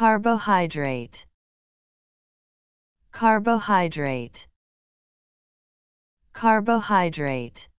carbohydrate carbohydrate carbohydrate